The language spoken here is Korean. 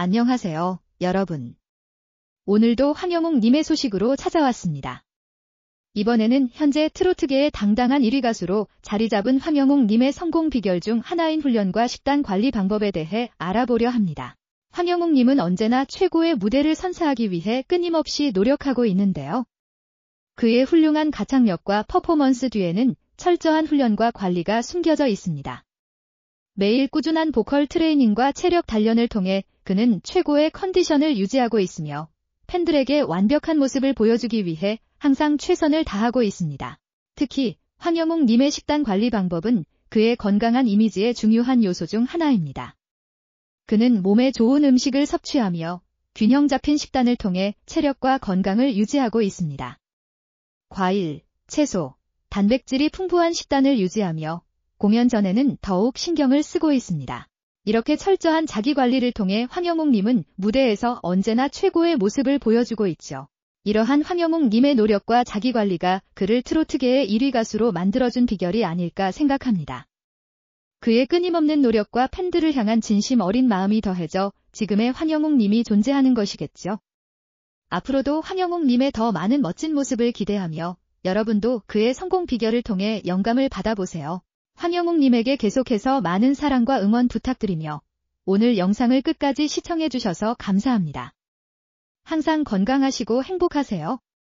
안녕하세요, 여러분. 오늘도 황영웅님의 소식으로 찾아왔습니다. 이번에는 현재 트로트계의 당당한 1위 가수로 자리 잡은 황영웅님의 성공 비결 중 하나인 훈련과 식단 관리 방법에 대해 알아보려 합니다. 황영웅님은 언제나 최고의 무대를 선사하기 위해 끊임없이 노력하고 있는데요. 그의 훌륭한 가창력과 퍼포먼스 뒤에는 철저한 훈련과 관리가 숨겨져 있습니다. 매일 꾸준한 보컬 트레이닝과 체력 단련을 통해 그는 최고의 컨디션을 유지하고 있으며 팬들에게 완벽한 모습을 보여주기 위해 항상 최선을 다하고 있습니다. 특히 황영몽 님의 식단 관리 방법은 그의 건강한 이미지의 중요한 요소 중 하나입니다. 그는 몸에 좋은 음식을 섭취하며 균형 잡힌 식단을 통해 체력과 건강을 유지하고 있습니다. 과일, 채소, 단백질이 풍부한 식단을 유지하며 공연 전에는 더욱 신경을 쓰고 있습니다. 이렇게 철저한 자기관리를 통해 황영웅님은 무대에서 언제나 최고의 모습을 보여주고 있죠. 이러한 황영웅님의 노력과 자기관리가 그를 트로트계의 1위 가수로 만들어준 비결이 아닐까 생각합니다. 그의 끊임없는 노력과 팬들을 향한 진심 어린 마음이 더해져 지금의 황영웅님이 존재하는 것이겠죠. 앞으로도 황영웅님의 더 많은 멋진 모습을 기대하며 여러분도 그의 성공 비결을 통해 영감을 받아보세요. 황영웅님에게 계속해서 많은 사랑과 응원 부탁드리며 오늘 영상을 끝까지 시청해주셔서 감사합니다. 항상 건강하시고 행복하세요.